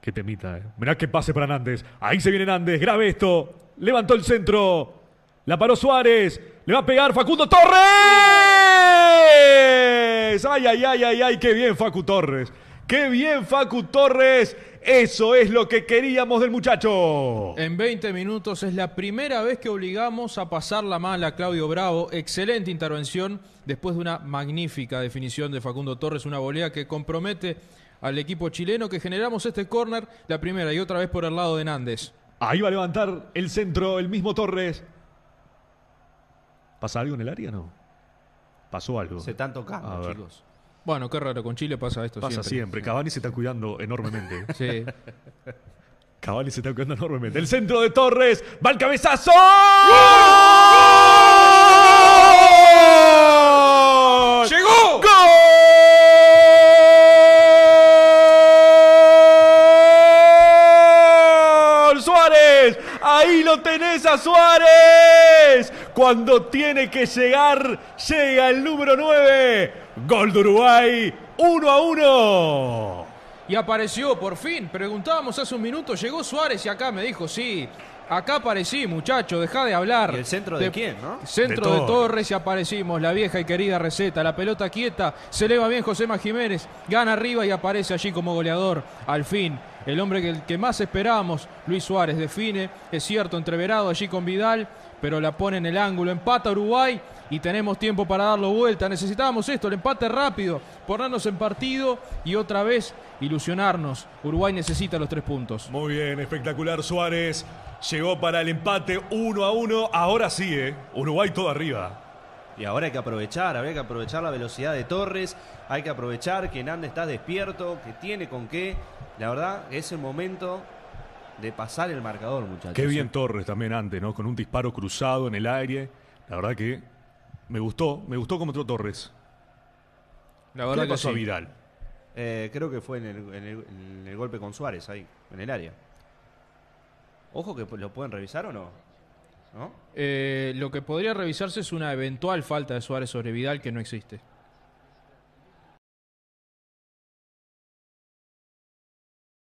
Qué temita, ¿eh? Mirá que pase para Nández. Ahí se viene Nández. Grave esto. Levantó el centro. La paró Suárez. Le va a pegar Facundo Torres. Ay, ay, ay, ay, ay. Qué bien Facu Torres. Qué bien Facu Torres. Eso es lo que queríamos del muchacho. En 20 minutos es la primera vez que obligamos a pasar la mala a Claudio Bravo. Excelente intervención después de una magnífica definición de Facundo Torres, una volea que compromete al equipo chileno que generamos este córner la primera y otra vez por el lado de Nández. Ahí va a levantar el centro el mismo Torres. ¿Pasa algo en el área no? Pasó algo. Se están tocando, chicos. Bueno, qué raro, con Chile pasa esto Pasa siempre. Cavani se está cuidando enormemente. Sí. Cavani se está cuidando enormemente. El centro de Torres. ¡Va el cabezazo! ¡Llegó! ¡Gol! ¡Suárez! ¡Ahí lo tenés a Suárez! Cuando tiene que llegar, llega el número 9. Gol de Uruguay, 1 a 1. Y apareció por fin. Preguntábamos hace un minuto, llegó Suárez y acá me dijo, sí, Acá aparecí, muchacho, Deja de hablar. el centro de, quién, no? Centro de, Torres y aparecimos, la vieja y querida receta. La pelota quieta, se eleva bien José Jiménez, gana arriba y aparece allí como goleador. Al fin, el hombre que, que más esperamos, Luis Suárez, define, es cierto, entreverado allí con Vidal, pero la pone en el ángulo. Empata Uruguay y tenemos tiempo para darlo vuelta. Necesitábamos esto, el empate rápido, ponernos en partido y otra vez ilusionarnos. Uruguay necesita los tres puntos. Muy bien, espectacular Suárez. Llegó para el empate 1 a 1. Ahora sí, eh. Uruguay todo arriba. Y ahora hay que aprovechar, habría que aprovechar la velocidad de Torres, hay que aprovechar que Nanda está despierto, que tiene con qué. La verdad, es el momento de pasar el marcador, muchachos. Qué bien ¿eh? Torres también antes, ¿no? Con un disparo cruzado en el aire. La verdad que me gustó, me gustó como entró Torres. La verdad que pasó eh, creo que fue en el golpe con Suárez ahí, en el área. Ojo que lo pueden revisar o no. Eh, lo que podría revisarse es una eventual falta de Suárez sobre Vidal que no existe.